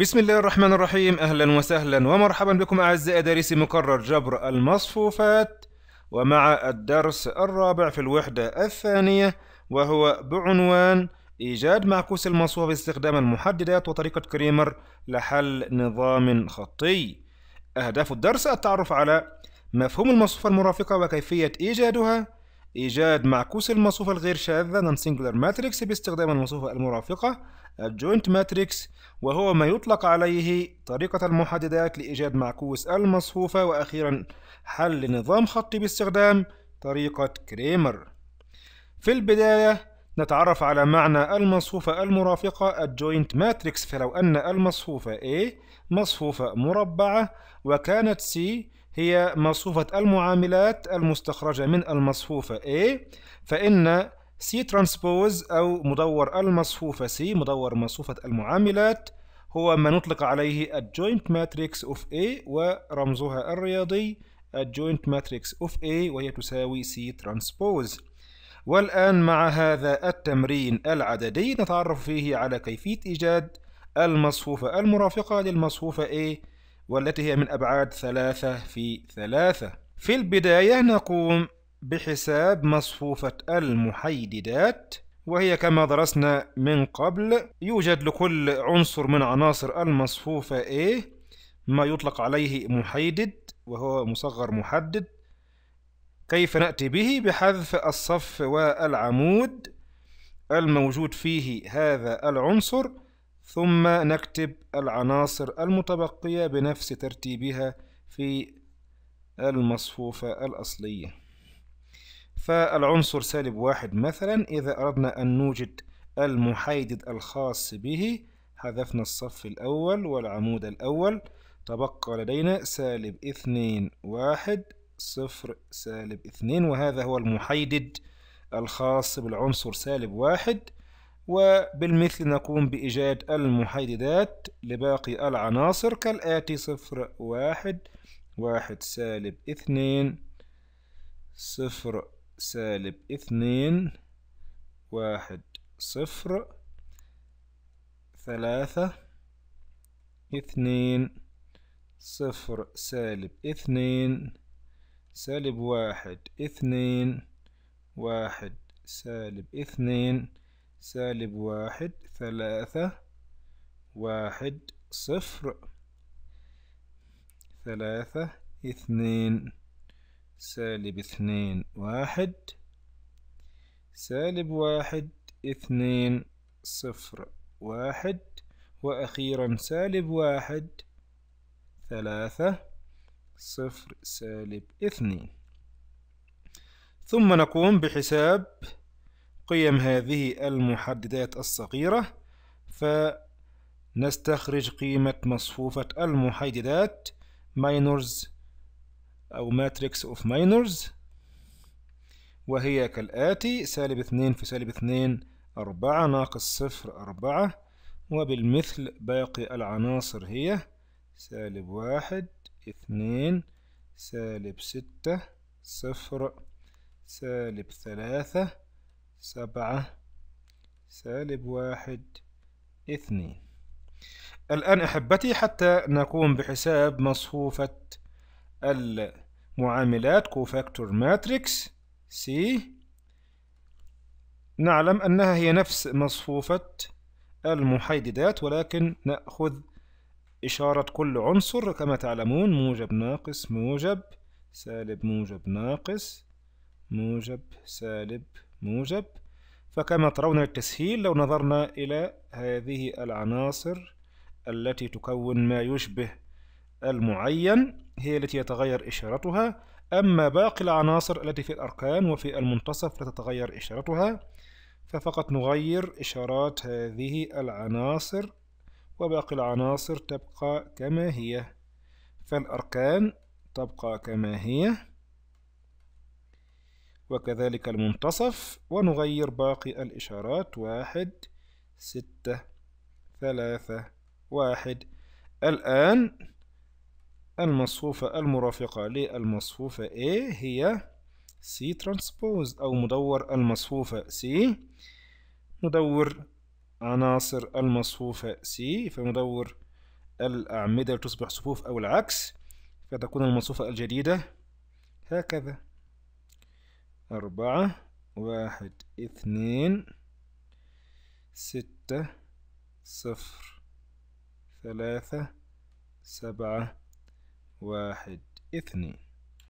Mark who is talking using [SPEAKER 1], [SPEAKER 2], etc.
[SPEAKER 1] بسم الله الرحمن الرحيم أهلا وسهلا ومرحبا بكم أعزائي دارسي مكرر جبر المصفوفات ومع الدرس الرابع في الوحدة الثانية وهو بعنوان إيجاد معكوس المصفوفة باستخدام المحددات وطريقة كريمر لحل نظام خطي أهداف الدرس التعرف على مفهوم المصفوفة المرافقة وكيفية إيجادها إيجاد معكوس المصفوفة الغير شاذه نون سينجلر ماتريكس باستخدام المصفوفة المرافقة الجوينت ماتريكس وهو ما يطلق عليه طريقة المحددات لإيجاد معكوس المصفوفة وأخيرا حل نظام خطي باستخدام طريقة كريمر في البداية نتعرف على معنى المصفوفة المرافقة الجوينت ماتريكس فلو أن المصفوفة A مصفوفة مربعة وكانت C هي مصفوفة المعاملات المستخرجة من المصفوفة A فإن C ترانسبوز أو مدور المصفوفة C مدور مصفوفة المعاملات هو ما نطلق عليه الجوينت matrix of A ورمزها الرياضي الجوينت matrix of A وهي تساوي C ترانسبوز والآن مع هذا التمرين العددي نتعرف فيه على كيفية إيجاد المصفوفة المرافقة للمصفوفة A والتي هي من أبعاد ثلاثة في ثلاثة في البداية نقوم بحساب مصفوفة المحيددات وهي كما درسنا من قبل يوجد لكل عنصر من عناصر المصفوفة A ما يطلق عليه محيدد وهو مصغر محدد كيف نأتي به بحذف الصف والعمود الموجود فيه هذا العنصر ثم نكتب العناصر المتبقية بنفس ترتيبها في المصفوفة الأصلية فالعنصر سالب واحد مثلا إذا أردنا أن نوجد المحيدد الخاص به حذفنا الصف الأول والعمود الأول تبقى لدينا سالب اثنين واحد صفر سالب اثنين وهذا هو المحيدد الخاص بالعنصر سالب واحد وبالمثل نقوم بإيجاد المحددات لباقي العناصر كالآتي صفر واحد واحد سالب اثنين صفر سالب اثنين واحد صفر ثلاثة اثنين صفر سالب اثنين سالب واحد اثنين واحد سالب اثنين سالب واحد ثلاثة واحد صفر ثلاثة اثنين سالب اثنين واحد سالب واحد اثنين صفر واحد وأخيرا سالب واحد ثلاثة صفر سالب اثنين ثم نقوم بحساب قيم هذه المحددات الصغيرة فنستخرج قيمة مصفوفة المحددات minors أو matrix of minors وهي كالآتي سالب اثنين في سالب اثنين أربعة ناقص صفر أربعة وبالمثل باقي العناصر هي سالب واحد اثنين سالب ستة صفر سالب ثلاثة سبعة سالب واحد اثنين الآن أحبتي حتى نقوم بحساب مصفوفة المعاملات كوفاكتور ماتريكس سي نعلم أنها هي نفس مصفوفة المحيددات ولكن نأخذ إشارة كل عنصر كما تعلمون موجب ناقص موجب سالب موجب ناقص موجب سالب موجب فكما ترون للتسهيل لو نظرنا إلى هذه العناصر التي تكون ما يشبه المعين هي التي يتغير إشارتها أما باقي العناصر التي في الأركان وفي المنتصف لا تتغير إشارتها ففقط نغير إشارات هذه العناصر وباقي العناصر تبقى كما هي فالأركان تبقى كما هي وكذلك المنتصف ونغير باقي الإشارات واحد ستة ثلاثة واحد الآن المصفوفة المرافقة للمصفوفة A هي C transpose أو مدور المصفوفة C مدور عناصر المصفوفة C فمدور الأعمدة تصبح صفوف أو العكس فتكون المصفوفة الجديدة هكذا أربعة واحد اثنين ستة صفر ثلاثة سبعة واحد اثنين